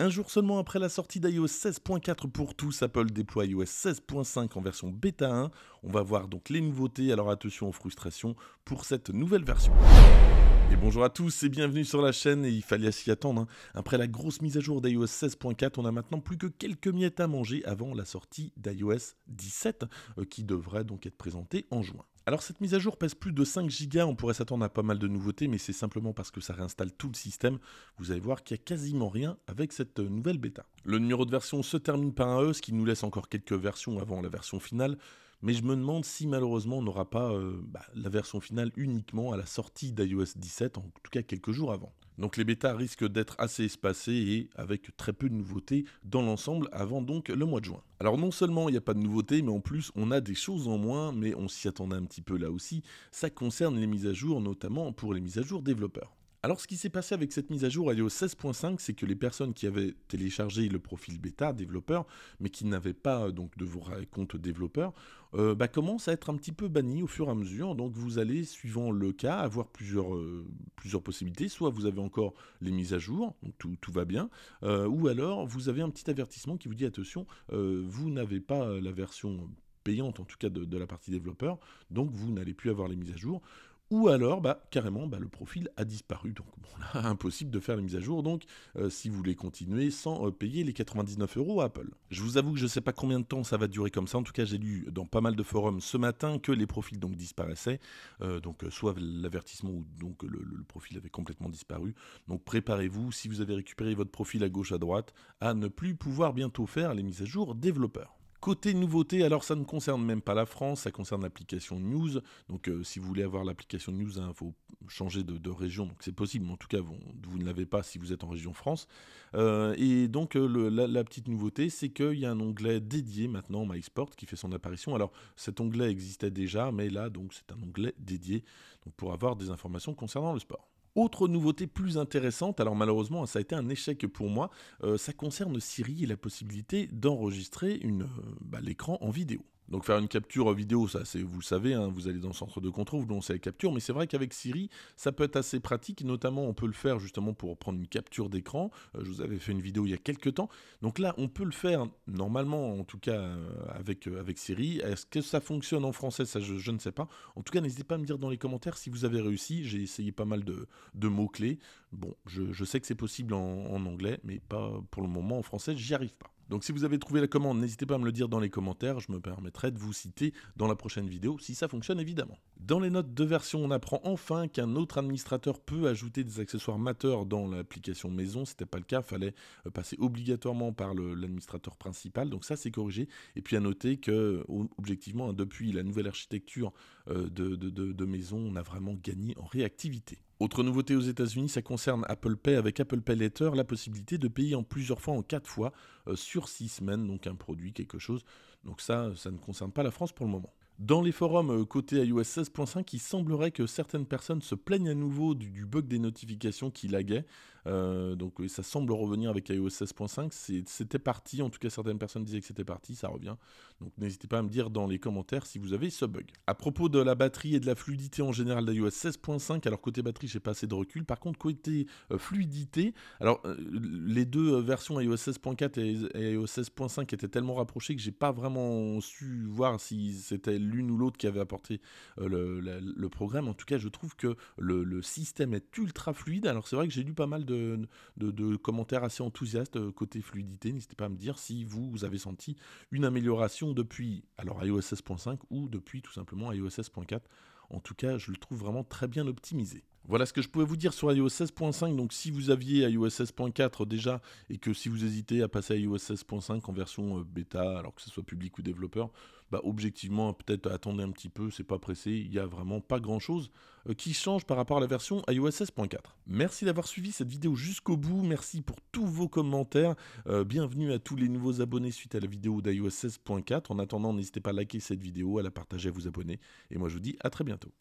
Un jour seulement après la sortie d'iOS 16.4 pour tous, Apple déploie iOS 16.5 en version bêta 1. On va voir donc les nouveautés, alors attention aux frustrations pour cette nouvelle version. Et bonjour à tous et bienvenue sur la chaîne, et il fallait s'y attendre. Hein. Après la grosse mise à jour d'iOS 16.4, on a maintenant plus que quelques miettes à manger avant la sortie d'iOS 17, euh, qui devrait donc être présentée en juin. Alors cette mise à jour pèse plus de 5 gigas, on pourrait s'attendre à pas mal de nouveautés, mais c'est simplement parce que ça réinstalle tout le système. Vous allez voir qu'il n'y a quasiment rien avec cette euh, nouvelle bêta. Le numéro de version se termine par un E, ce qui nous laisse encore quelques versions avant la version finale. Mais je me demande si malheureusement on n'aura pas euh, bah, la version finale uniquement à la sortie d'iOS 17, en tout cas quelques jours avant. Donc les bêtas risquent d'être assez espacées et avec très peu de nouveautés dans l'ensemble avant donc le mois de juin. Alors non seulement il n'y a pas de nouveautés, mais en plus on a des choses en moins, mais on s'y attendait un petit peu là aussi. Ça concerne les mises à jour, notamment pour les mises à jour développeurs. Alors ce qui s'est passé avec cette mise à jour au 16.5, c'est que les personnes qui avaient téléchargé le profil bêta développeur, mais qui n'avaient pas euh, donc de vos compte développeur, euh, bah, commencent à être un petit peu bannies au fur et à mesure. Donc vous allez, suivant le cas, avoir plusieurs, euh, plusieurs possibilités. Soit vous avez encore les mises à jour, tout, va bien, ou alors vous avez un petit avertissement qui vous dit attention, vous n'avez pas la version payante en tout cas de, de la partie développeur, donc vous n'allez plus avoir les mises à jour, ou alors bah, carrément bah, le profil a disparu. Donc impossible de faire les mises à jour, donc euh, si vous voulez continuer sans euh, payer les 99 euros à Apple. Je vous avoue que je ne sais pas combien de temps ça va durer comme ça, en tout cas j'ai lu dans pas mal de forums ce matin que les profils donc disparaissaient, euh, donc soit l'avertissement ou donc le, le, profil avait complètement disparu. Donc préparez-vous, si vous avez récupéré votre profil à gauche, à droite, à ne plus pouvoir bientôt faire les mises à jour développeurs. Côté nouveauté, alors ça ne concerne même pas la France, ça concerne l'application News. Donc euh, si vous voulez avoir l'application News, il hein, faut changer de, région, donc c'est possible, mais en tout cas vous, ne l'avez pas si vous êtes en région France. Euh, et donc euh, la, petite nouveauté, c'est qu'il y a un onglet dédié maintenant MySport qui fait son apparition. Alors cet onglet existait déjà, mais là donc c'est un onglet dédié pour avoir des informations concernant le sport. Autre nouveauté plus intéressante, alors malheureusement ça a été un échec pour moi, euh, ça concerne Siri et la possibilité d'enregistrer euh, bah, l'écran en vidéo. Donc faire une capture vidéo, ça, c'est, vous le savez, hein, vous allez dans le centre de contrôle, vous lancez la capture, mais c'est vrai qu'avec Siri, ça peut être assez pratique, notamment on peut le faire justement pour prendre une capture d'écran. Euh, je vous avais fait une vidéo il y a quelques temps. Donc là, on peut le faire normalement, en tout cas euh, avec, euh, avec Siri. Est-ce que ça fonctionne en français Ça, je, ne sais pas. En tout cas, n'hésitez pas à me dire dans les commentaires si vous avez réussi. J'ai essayé pas mal de, mots-clés. Bon, je, sais que c'est possible en, en anglais, mais pas pour le moment en français, j'y arrive pas. Donc si vous avez trouvé la commande, n'hésitez pas à me le dire dans les commentaires, je me permettrai de vous citer dans la prochaine vidéo si ça fonctionne évidemment. Dans les notes de version, on apprend enfin qu'un autre administrateur peut ajouter des accessoires mateurs dans l'application maison, ce n'était pas le cas, il fallait euh, passer obligatoirement par l'administrateur principal, donc ça c'est corrigé. Et puis à noter que objectivement, hein, depuis la nouvelle architecture euh, de maison, on a vraiment gagné en réactivité. Autre nouveauté aux États-Unis, ça concerne Apple Pay avec Apple Pay Letter, la possibilité de payer en plusieurs fois, en quatre fois, euh, sur six semaines, donc un produit, quelque chose. Donc ça, ça ne concerne pas la France pour le moment. Dans les forums euh, côté iOS 16.5, il semblerait que certaines personnes se plaignent à nouveau du, bug des notifications qui laguait. Euh, donc ça semble revenir avec iOS 16.5. C'était parti, en tout cas certaines personnes disaient que c'était parti, ça revient. Donc n'hésitez pas à me dire dans les commentaires si vous avez ce bug. À propos de la batterie et de la fluidité en général d'iOS 16.5, alors côté batterie j'ai pas assez de recul, par contre côté euh, fluidité, alors euh, les deux versions iOS 16.4 et, iOS 16.5 étaient tellement rapprochées que j'ai pas vraiment su voir si c'était l'une ou l'autre qui avait apporté le, programme. En tout cas je trouve que le, le système est ultra fluide, alors c'est vrai que j'ai lu pas mal de de, commentaires assez enthousiastes euh, côté fluidité. N'hésitez pas à me dire si vous, avez senti une amélioration depuis alors iOS 16.5 ou depuis tout simplement iOS 16.4. En tout cas, je le trouve vraiment très bien optimisé. Voilà ce que je pouvais vous dire sur iOS 16.5. Donc si vous aviez iOS 16.4 déjà et que si vous hésitez à passer à iOS 16.5 en version euh, bêta, alors que ce soit public ou développeur, bah objectivement peut-être attendez un petit peu, c'est pas pressé, il n'y a vraiment pas grand chose euh, qui change par rapport à la version iOS 16.4. Merci d'avoir suivi cette vidéo jusqu'au bout, merci pour tous vos commentaires, euh, bienvenue à tous les nouveaux abonnés suite à la vidéo d'iOS 16.4. En attendant, n'hésitez pas à liker cette vidéo, à la partager, à vous abonner, et moi je vous dis à très bientôt.